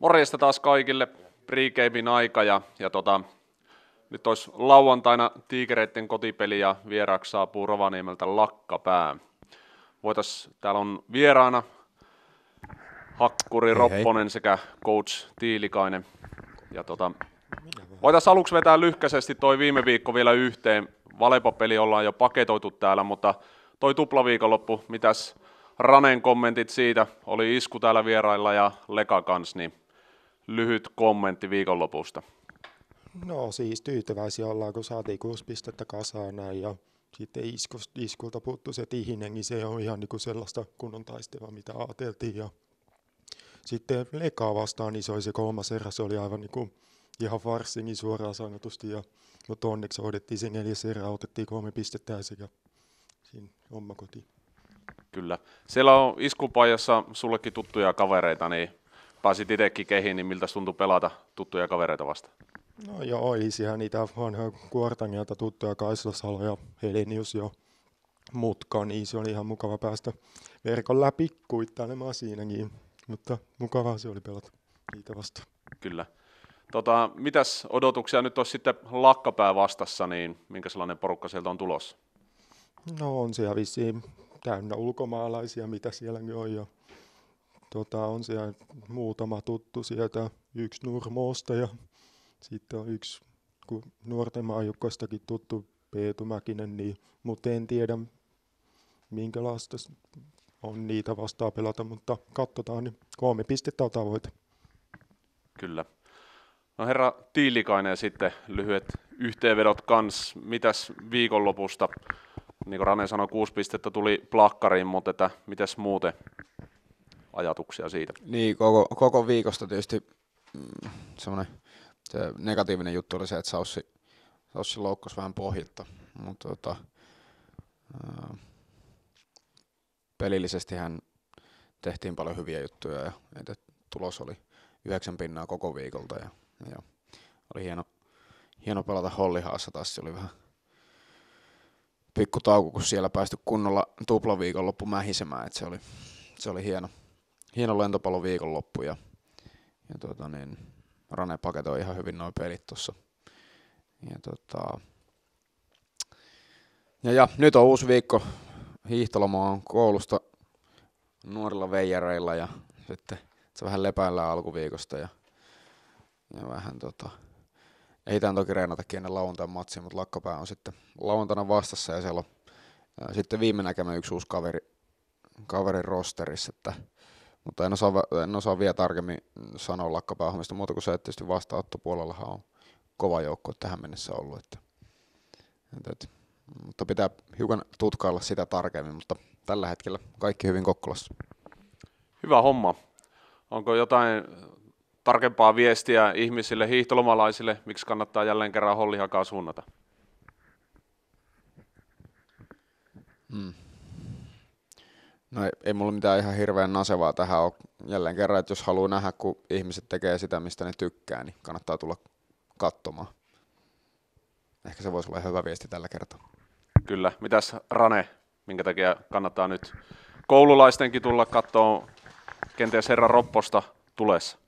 Morjesta taas kaikille, pregamein aika ja, ja tota, nyt olisi lauantaina tiikereiden kotipeli ja vieraaksi saapuu Rovaniemeltä lakkapää. Voitais, täällä on vieraana Hakkuri, hei, Ropponen hei. sekä coach Tiilikainen. Ja tota, voitais aluksi vetää lyhkäisesti toi viime viikko vielä yhteen. Valepapeli ollaan jo paketoitu täällä, mutta toi tuplaviikonloppu, mitäs Ranen kommentit siitä, oli isku täällä vierailla ja Leka kans, niin lyhyt kommentti viikonlopusta. No siis tyytyväisiä ollaan, kun saatiin kuusi pistettä kasaan näin ja sitten iskusta, iskulta puuttu se tihinen, niin se on ihan niin kuin sellaista kunnon taistelua, mitä ajateltiin. Ja sitten lekaa vastaan, niin se oli se kolmas erä, se oli aivan niin kuin ihan varsinkin niin suoraan sanotusti. Ja, mutta onneksi hoidettiin sen neljäs erä, otettiin kolme pistettä ja sekä siinä homma Kyllä. Siellä on iskupajassa sullekin tuttuja kavereita, niin pääsit itsekin kehiin, niin miltä tuntui pelata tuttuja kavereita vasta. No joo, isiä niitä vanhoja Kuortangilta tuttuja Kaislasalo ja Helenius ja mutka, niin se oli ihan mukava päästä verkon läpi kuittailemaan siinäkin. Mutta mukavaa se oli pelata niitä vasta. Kyllä. Tota, mitäs odotuksia nyt olisi sitten lakkapää vastassa, niin minkä sellainen porukka sieltä on tulossa? No on siellä vissiin täynnä ulkomaalaisia, mitä siellä on jo tota, on siellä muutama tuttu sieltä, yksi Nurmoosta ja sitten on yksi kun nuorten maajukkastakin tuttu Peetu Mäkinen, niin, mutta en tiedä minkälaista on niitä vastaan pelata, mutta katsotaan, niin kolme pistettä on tavoite. Kyllä. No herra Tiilikainen sitten lyhyet yhteenvedot kans. Mitäs viikonlopusta? Niin kuin Rane sanoi, kuusi pistettä tuli plakkariin, mutta että, mitäs muuten ajatuksia siitä? Niin, koko, koko viikosta tietysti mm, semmoinen se negatiivinen juttu oli se, että Saussi, Saussi loukkasi vähän pohjitta, mutta tota, pelillisesti hän tehtiin paljon hyviä juttuja ja että tulos oli yhdeksän pinnaa koko viikolta ja, ja oli hieno, hieno pelata Hollihaassa taas, se oli vähän pikku tauko, kun siellä päästy kunnolla tuplaviikonloppu mähisemään, että se oli, se oli hieno, hieno lentopallo viikonloppu ja, ja tuota niin, Rane paketoi ihan hyvin noin pelit tuossa. Ja, tuota, ja, ja, nyt on uusi viikko. Hiihtoloma on koulusta nuorilla veijareilla ja sitten se vähän lepäillään alkuviikosta ja, ja vähän tota, ei tämän toki reenata kiinni lauantain matsia, mutta lakkapää on sitten lauantaina vastassa ja siellä on ää, sitten viime näkemä yksi uusi kaveri, kaverin rosterissa, että mutta en osaa, en osaa vielä tarkemmin sanoa lakkapäähommista muuta kuin se, että tietysti vastaanottopuolellahan on kova joukko tähän mennessä ollut. Että, että, että, mutta pitää hiukan tutkailla sitä tarkemmin, mutta tällä hetkellä kaikki hyvin Kokkolassa. Hyvä homma. Onko jotain tarkempaa viestiä ihmisille, hiihtolomalaisille, miksi kannattaa jälleen kerran hollihakaa suunnata? Hmm. No ei, ei mulla mitään ihan hirveän nasevaa tähän ole. Jälleen kerran, että jos haluaa nähdä, kun ihmiset tekee sitä, mistä ne tykkää, niin kannattaa tulla katsomaan. Ehkä se voisi olla hyvä viesti tällä kertaa. Kyllä. Mitäs Rane, minkä takia kannattaa nyt koululaistenkin tulla katsoa kenties herra Ropposta tulessa?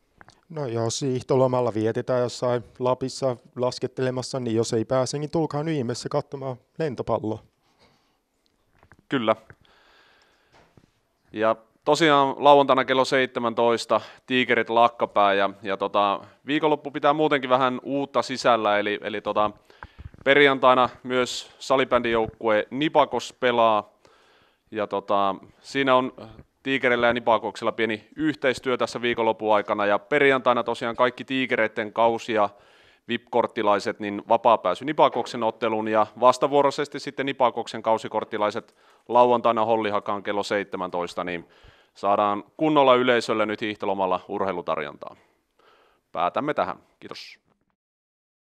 No jos hiihtolomalla vietetään jossain Lapissa laskettelemassa, niin jos ei pääse, niin tulkaa nyt ihmeessä katsomaan lentopalloa. Kyllä, ja tosiaan lauantaina kello 17 tiikerit lakkapää ja, ja tota, viikonloppu pitää muutenkin vähän uutta sisällä, eli, eli tota, perjantaina myös salibändijoukkue Nipakos pelaa ja tota, siinä on Tiikerillä ja Nipakoksella pieni yhteistyö tässä viikonlopun aikana ja perjantaina tosiaan kaikki tiikereiden kausia VIP-korttilaiset niin vapaa pääsy Nipakoksen otteluun ja vastavuoroisesti sitten Nipakoksen kausikorttilaiset lauantaina Hollihakaan kello 17, niin saadaan kunnolla yleisölle nyt hiihtolomalla urheilutarjontaa. Päätämme tähän. Kiitos.